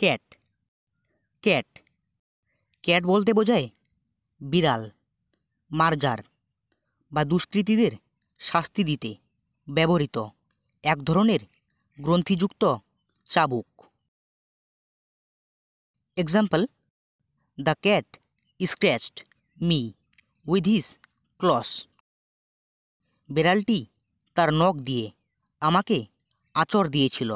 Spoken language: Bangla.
ক্যাট ক্যাট ক্যাট বলতে বোঝায় বিড়াল মার্জার বা দুষ্কৃতীদের শাস্তি দিতে ব্যবহৃত এক ধরনের গ্রন্থিযুক্ত চাবুক example the cat scratched me with his claws বিড়ালটি তার নখ দিয়ে আমাকে আচর দিয়েছিল